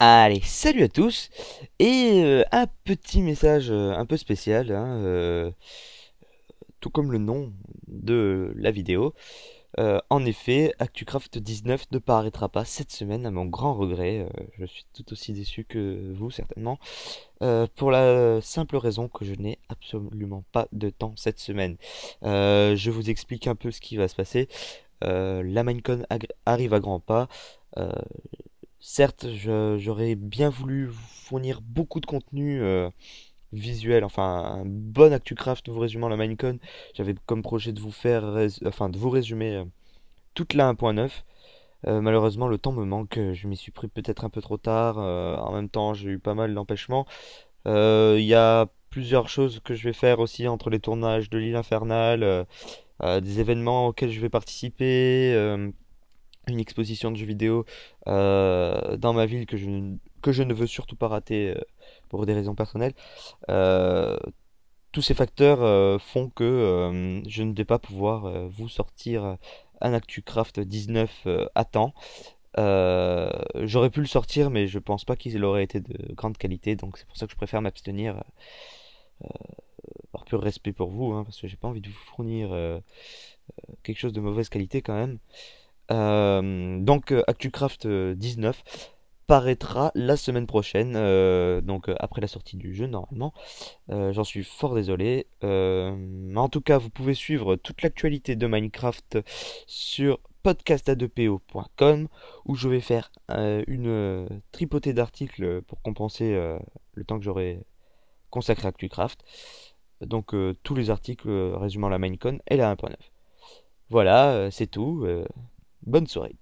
Allez, salut à tous et euh, un petit message euh, un peu spécial, hein, euh, tout comme le nom de la vidéo. en effet, ActuCraft 19 ne paraîtra pas cette semaine, à mon grand regret. je suis tout aussi déçu que vous, certainement, pour la simple raison que je n'ai absolument pas de temps cette semaine. je vous explique un peu ce qui va se passer. la Minecon arrive à grands pas certes, j'aurais bien voulu fournir beaucoup de contenu euh, visuel, enfin un bon ActuCraft vous résumant la Minecon. J'avais comme projet de vous faire, enfin de vous résumer euh, toute la 1.9. Euh, malheureusement, le temps me manque. Je m'y suis pris peut-être un peu trop tard. en même temps, j'ai eu pas mal d'empêchements. Il y a plusieurs choses que je vais faire aussi entre les tournages de l'île infernale, des événements auxquels je vais participer une exposition de jeux vidéo euh, dans ma ville que je, que je ne veux surtout pas rater euh, pour des raisons personnelles. Euh, tous ces facteurs font que je ne vais pas pouvoir vous sortir un ActuCraft 19 à temps. J'aurais pu le sortir, mais je pense pas qu'il aurait été de grande qualité, donc c'est pour ça que je préfère m'abstenir par pur respect pour vous, hein, parce que j'ai pas envie de vous fournir quelque chose de mauvaise qualité quand même. Euh, donc euh, ActuCraft 19 euh, paraîtra la semaine prochaine, donc après la sortie du jeu normalement. J'en suis fort désolé. mais en tout cas, vous pouvez suivre toute l'actualité de Minecraft sur podcastadepo.com où je vais faire une tripotée d'articles pour compenser le temps que j'aurai consacré à ActuCraft. Donc tous les articles résumant la Minecon et la 1.9. Voilà, c'est tout. Bonne soirée.